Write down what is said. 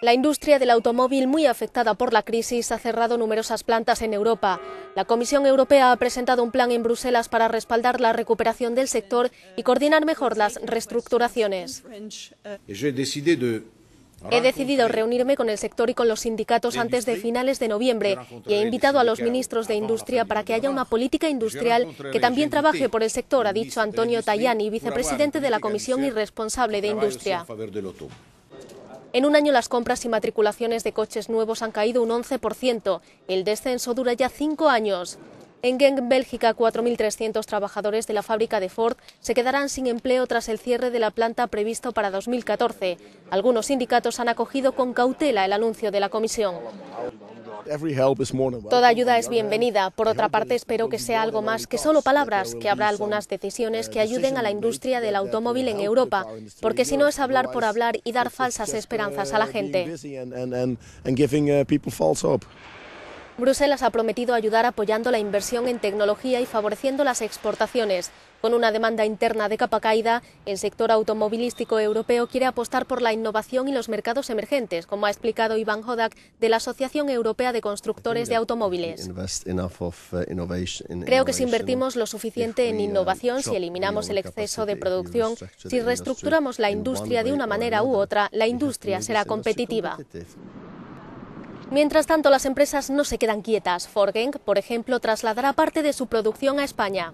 La industria del automóvil, muy afectada por la crisis, ha cerrado numerosas plantas en Europa. La Comisión Europea ha presentado un plan en Bruselas para respaldar la recuperación del sector y coordinar mejor las reestructuraciones. He decidido reunirme con el sector y con los sindicatos antes de finales de noviembre y he invitado a los ministros de Industria para que haya una política industrial que también trabaje por el sector, ha dicho Antonio Tajani, vicepresidente de la Comisión y responsable de Industria. En un año las compras y matriculaciones de coches nuevos han caído un 11%. El descenso dura ya cinco años. En Genk, Bélgica, 4.300 trabajadores de la fábrica de Ford se quedarán sin empleo tras el cierre de la planta previsto para 2014. Algunos sindicatos han acogido con cautela el anuncio de la comisión. Toda ayuda es bienvenida. Por otra parte, espero que sea algo más que solo palabras, que habrá algunas decisiones uh, que ayuden a la industria del automóvil en Europa, porque si no es hablar por hablar y dar falsas esperanzas a uh, la gente. Bruselas ha prometido ayudar apoyando la inversión en tecnología y favoreciendo las exportaciones. Con una demanda interna de capa caída, el sector automovilístico europeo quiere apostar por la innovación y los mercados emergentes, como ha explicado Iván Hodak de la Asociación Europea de Constructores de Automóviles. Uh, Creo que si invertimos lo suficiente en uh, innovación, si eliminamos el exceso de producción, si reestructuramos la industria de una manera u otra, la industria será competitiva. Mientras tanto, las empresas no se quedan quietas. Forgeng, por ejemplo, trasladará parte de su producción a España.